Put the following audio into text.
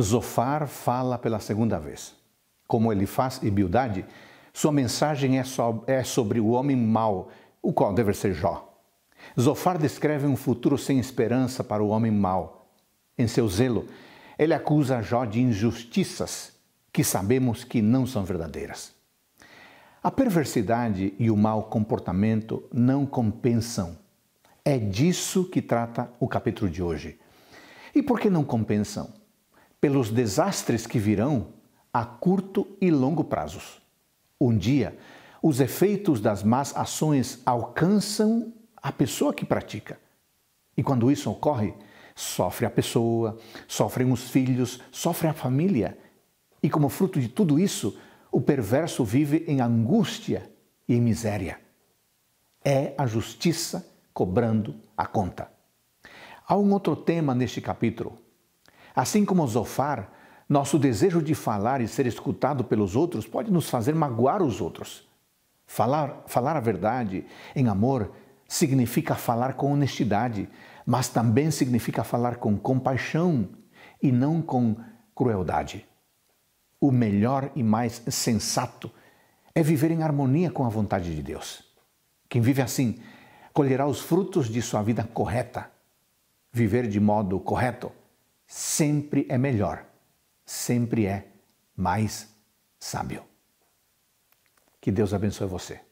Zofar fala pela segunda vez. Como ele faz e Bildade, sua mensagem é, é sobre o homem mau, o qual deve ser Jó. Zofar descreve um futuro sem esperança para o homem mau. Em seu zelo, ele acusa Jó de injustiças que sabemos que não são verdadeiras. A perversidade e o mau comportamento não compensam. É disso que trata o capítulo de hoje. E por que não compensam? pelos desastres que virão a curto e longo prazos. Um dia, os efeitos das más ações alcançam a pessoa que pratica. E quando isso ocorre, sofre a pessoa, sofrem os filhos, sofre a família. E como fruto de tudo isso, o perverso vive em angústia e em miséria. É a justiça cobrando a conta. Há um outro tema neste capítulo, Assim como Zofar, nosso desejo de falar e ser escutado pelos outros pode nos fazer magoar os outros. Falar, falar a verdade em amor significa falar com honestidade, mas também significa falar com compaixão e não com crueldade. O melhor e mais sensato é viver em harmonia com a vontade de Deus. Quem vive assim colherá os frutos de sua vida correta. Viver de modo correto sempre é melhor, sempre é mais sábio. Que Deus abençoe você.